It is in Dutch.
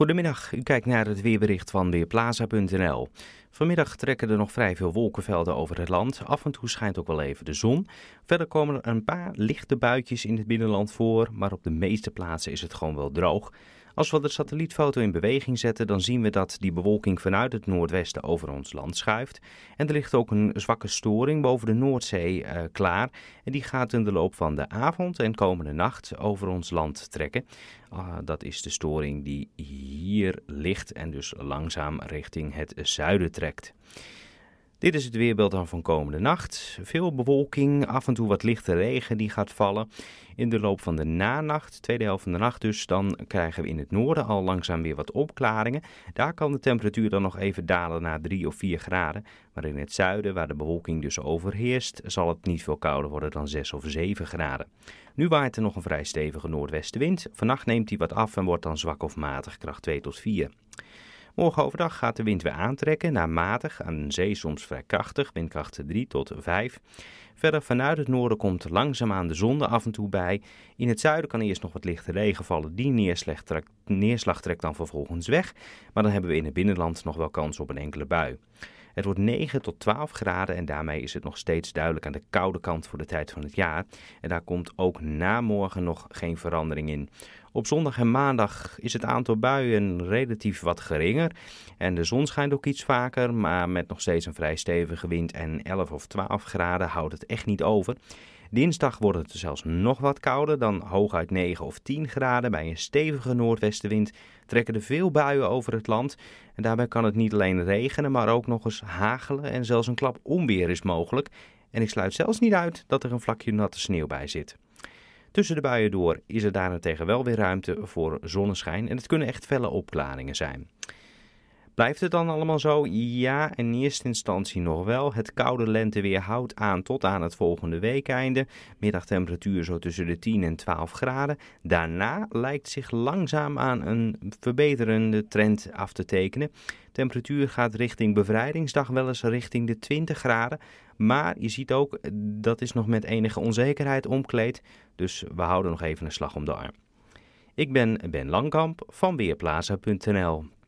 Goedemiddag, u kijkt naar het weerbericht van Weerplaza.nl. Vanmiddag trekken er nog vrij veel wolkenvelden over het land. Af en toe schijnt ook wel even de zon. Verder komen er een paar lichte buitjes in het binnenland voor, maar op de meeste plaatsen is het gewoon wel droog. Als we de satellietfoto in beweging zetten, dan zien we dat die bewolking vanuit het noordwesten over ons land schuift. En er ligt ook een zwakke storing boven de Noordzee eh, klaar. En die gaat in de loop van de avond en komende nacht over ons land trekken. Ah, dat is de storing die hier ligt en dus langzaam richting het zuiden trekt. Dit is het weerbeeld dan van komende nacht. Veel bewolking, af en toe wat lichte regen die gaat vallen. In de loop van de nanacht, tweede helft van de nacht dus, dan krijgen we in het noorden al langzaam weer wat opklaringen. Daar kan de temperatuur dan nog even dalen naar 3 of 4 graden. Maar in het zuiden, waar de bewolking dus overheerst, zal het niet veel kouder worden dan 6 of 7 graden. Nu waait er nog een vrij stevige noordwestenwind. Vannacht neemt die wat af en wordt dan zwak of matig, kracht 2 tot 4. Morgen overdag gaat de wind weer aantrekken naar matig, aan zee soms vrij krachtig, windkrachten 3 tot 5. Verder vanuit het noorden komt langzaamaan de zon af en toe bij. In het zuiden kan eerst nog wat lichte regen vallen. Die neerslag trekt dan vervolgens weg. Maar dan hebben we in het binnenland nog wel kans op een enkele bui. Het wordt 9 tot 12 graden en daarmee is het nog steeds duidelijk aan de koude kant voor de tijd van het jaar. En daar komt ook na morgen nog geen verandering in. Op zondag en maandag is het aantal buien relatief wat geringer. En de zon schijnt ook iets vaker, maar met nog steeds een vrij stevige wind en 11 of 12 graden houdt het echt niet over. Dinsdag wordt het zelfs nog wat kouder, dan hooguit 9 of 10 graden. Bij een stevige noordwestenwind trekken er veel buien over het land. En daarbij kan het niet alleen regenen, maar ook nog eens hagelen en zelfs een klap onweer is mogelijk. En ik sluit zelfs niet uit dat er een vlakje natte sneeuw bij zit. Tussen de buien door is er daarentegen wel weer ruimte voor zonneschijn en het kunnen echt felle opklaringen zijn. Blijft het dan allemaal zo? Ja, in eerste instantie nog wel. Het koude lenteweer houdt aan tot aan het volgende weekeinde. Middagtemperatuur zo tussen de 10 en 12 graden. Daarna lijkt zich langzaam aan een verbeterende trend af te tekenen. Temperatuur gaat richting bevrijdingsdag wel eens richting de 20 graden. Maar je ziet ook, dat is nog met enige onzekerheid omkleed. Dus we houden nog even een slag om de arm. Ik ben Ben Langkamp van Weerplaza.nl.